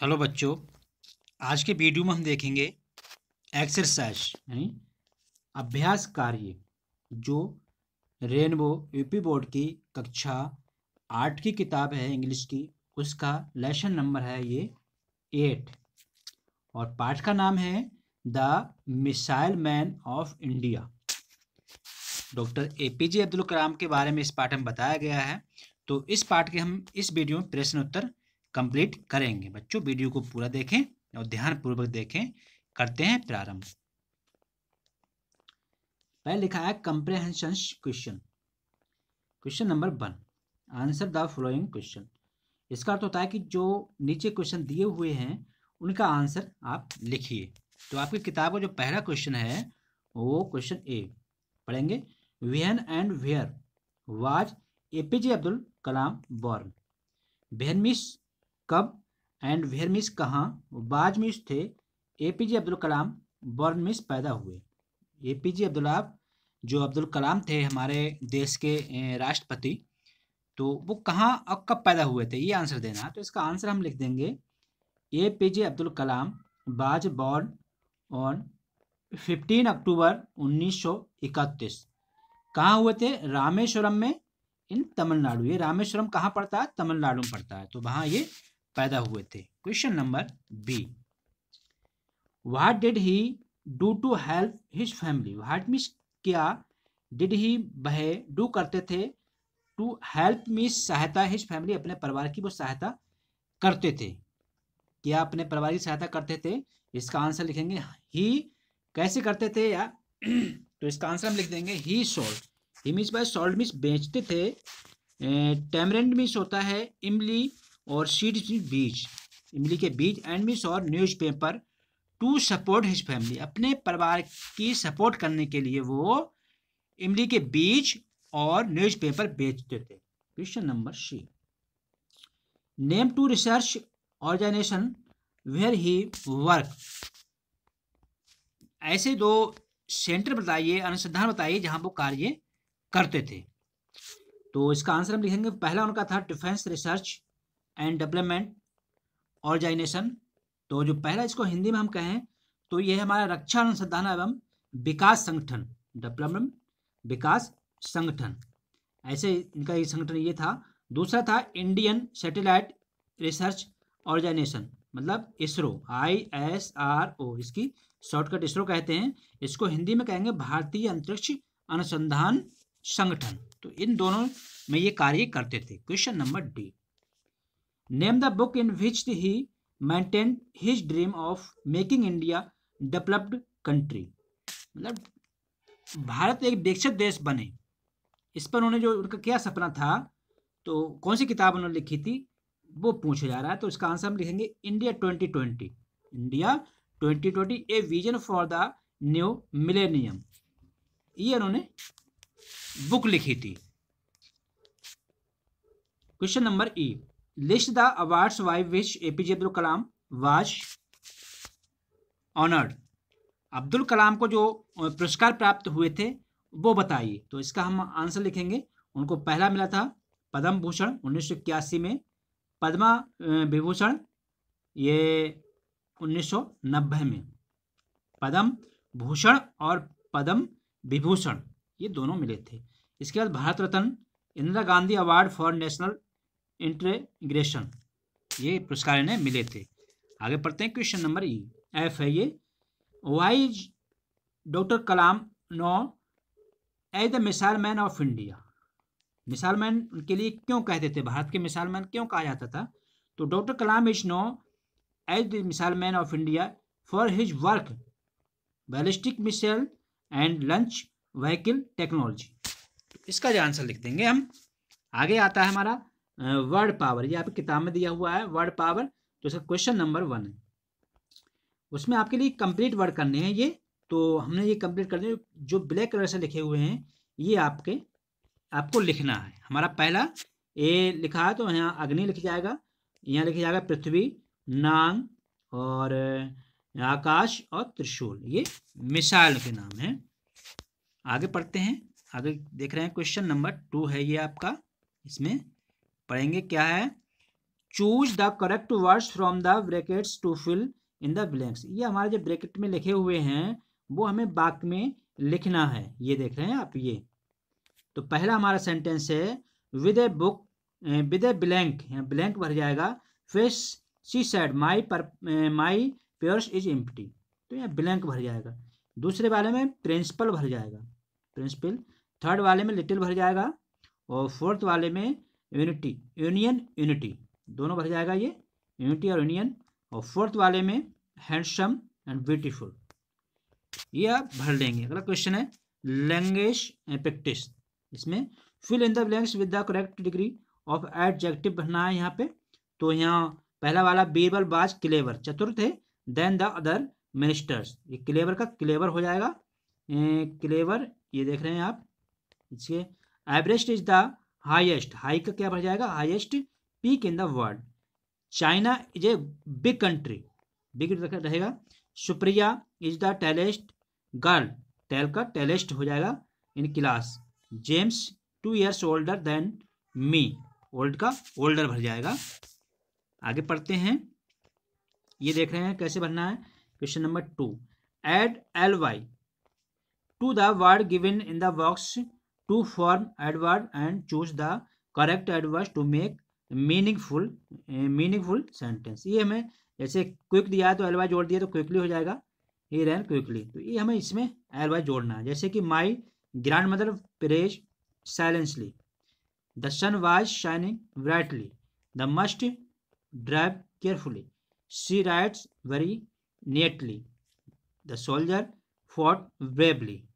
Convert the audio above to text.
hello बच्चों आज के वीडियो में हम देखेंगे एक्सरसाइज यानी अभ्यास कार्य जो रेनबो यूपी बोर्ड की कक्षा आठ की किताब है इंग्लिश की उसका लेसन नंबर है ये एट और पाठ का नाम है the missile man of India doctor A P J Abdul Kalam के बारे में इस पाठ में बताया गया है तो इस पाठ के हम इस वीडियो में प्रश्न उत्तर कंप्लीट करेंगे बच्चों वीडियो को पूरा देखें और ध्यानपूर्वक देखें करते हैं प्रारंभ पहले लिखा है comprehension question question number one answer the following question इसका अर्थ होता है कि जो नीचे क्वेश्चन दिए हुए हैं उनका आंसर आप लिखिए तो आपकी किताब का जो पहला क्वेश्चन है वो क्वेश्चन ए पढ़ेंगे when and where was A P J Abdul Kalam born when means कब एंड वेयर मिस कहाँ बाज मिस थे A P J Abdul Kalam born means पैदा हुए ए पी जे अब्दुल जो अब्दुल कलाम थे हमारे देश के राष्ट्रपति तो वो कहाँ और कब पैदा हुए थे ये आंसर देना तो इसका आंसर हम लिख देंगे ए पी जे अब्दुल कलाम बाज बॉर्न ऑन फिफ्टीन अक्टूबर उन्नीस सौ इकतीस कहाँ हुए थे रामेश्वरम में इन तमिलनाडु ये रामेश्वरम कहाँ पड़ता है तमिलनाडु में पड़ता है तो वहाँ ये पैदा हुए थे question number B what did he do to help his family what means क्या डिड ही बहे डू करते थे टू हेल्प मीस सहायता हिज फैमिली अपने परिवार की वो सहायता करते थे क्या अपने परिवार की सहायता करते थे इसका आंसर लिखेंगे ही कैसे करते थे या तो इसका आंसर हम लिख देंगे ही सॉल्ट ही मीस बाय सॉल्ट मीस बेचते थे टेमरेंड मीस होता है इमली और सीड्स बीज इमली के बीज एंड मीन्स और newspaper to support his family अपने परिवार की सपोर्ट करने के लिए वो इमली के बीज और न्यूज़पेपर बेचते थे question number C name two research organisation where he work ऐसे दो सेंटर बताइए अनुसंधान बताइए जहां वो कार्य करते थे तो इसका आंसर हम लिखेंगे पहला उनका था defence research and development organisation तो जो पहला इसको हिंदी में हम कहें तो ये हमारा रक्षा अनुसंधान एवं विकास संगठन डेवलपमेंट विकास संगठन ऐसे इनका ये संगठन ये था दूसरा था इंडियन सैटेलाइट रिसर्च ऑर्गेनाइजेशन मतलब ISRO I S R O इसकी शॉर्टकट इसरो कहते हैं इसको हिंदी में कहेंगे भारतीय अंतरिक्ष अनुसंधान संगठन तो इन दोनों में ये कार्य करते थे question number D name the book in which he maintain his dream of making India developed country मतलब भारत एक विकसित देश बने इस पर उन्होंने जो उनका क्या सपना था तो कौन सी किताब उन्होंने लिखी थी वो पूछा जा रहा है तो इसका आंसर हम लिखेंगे India twenty twenty India twenty twenty a vision for the new millennium ये उन्होंने बुक लिखी थी question number E list the awards by which apj Abdul Kalam was honoured Abdul Kalam को जो पुरस्कार प्राप्त हुए थे वो बताइए तो इसका हम आंसर लिखेंगे उनको पहला मिला था पद्म भूषण उन्नीस में पद्मा विभूषण ये 1990 में पद्म भूषण और पद्म विभूषण ये दोनों मिले थे इसके बाद Bharat Ratna Indira Gandhi award for national integration ये पुरस्कार इन्हें मिले थे आगे पढ़ते हैं क्वेश्चन नंबर ई एफ है ये why doctor Kalam know as the missile man of India missile man उनके लिए क्यों कहते थे भारत के मिसाइल मैन क्यों कहा जाता था तो doctor Kalam is know as the missile man of India for his work ballistic missile and launch vehicle technology इसका जो आंसर लिख देंगे हम आगे आता है हमारा वर्ड पावर ये आपकी किताब में दिया हुआ है वर्ड पावर तो इसका क्वेश्चन नंबर वन है उसमें आपके लिए कंप्लीट वर्ड करने हैं ये तो हमने ये कंप्लीट कर दिए जो ब्लैक कलर से लिखे हुए हैं ये आपके आपको लिखना है हमारा पहला ए लिखा है तो यहाँ अग्नि लिख जाएगा यहाँ लिखा जाएगा पृथ्वी नांग और आकाश और त्रिशूल ये मिसाइल के नाम है आगे पढ़ते हैं आगे देख रहे हैं क्वेश्चन नंबर टू है ये आपका इसमें पढ़ेंगे क्या है choose the correct words from the brackets to fill in the blanks ये हमारे जो ब्रैकेट में लिखे हुए हैं वो हमें बाक में लिखना है ये देख रहे हैं आप ये तो पहला हमारा सेंटेंस है with a book with a blank blank भर जाएगा फिश सी सेड माई पर माई पेयर्स इज एम्प्टी तो यहाँ ब्लैंक भर जाएगा दूसरे वाले में प्रिंसिपल भर जाएगा प्रिंसिपल थर्ड वाले में लिटिल भर जाएगा और फोर्थ वाले में यूनिटी यूनियन यूनिटी दोनों भर जाएगा ये यूनिटी और यूनियन और फोर्थ वाले में हैंडसम एंड ब्यूटीफुल ये आप भर लेंगे अगला क्वेश्चन है लैंग्वेज एंड प्रैक्टिस इसमें fill in the blanks with the correct degree of adjective भरना है यहाँ पे तो यहाँ पहला वाला बीरबल बाज क्लेवर चतुर्थ है देन द अदर मिनिस्टर्स ये क्लेवर का क्लेवर हो जाएगा क्लेवर ये देख रहे हैं आप इसके Everest is the highest high का क्या बन जाएगा highest peak in the world China is a big country big रहेगा Supriya is the tallest girl tall का टेलेस्ट हो जाएगा in class James two years older than me old का older भर जाएगा आगे पढ़ते हैं ये देख रहे हैं कैसे भरना है question number two add L Y to the word given in the box to form adverb and choose the correct adverbs to make meaningful eh, meaningful sentence ये हमें जैसे क्विक दिया तो एलवाई जोड़ दिया तो क्विकली हो जाएगा ही रैन क्विकली तो ये हमें इसमें एलवाई जोड़ना है जैसे कि my grandmother prays silently the sun was shining brightly the must drive carefully she writes very neatly the soldier fought ब्रेबली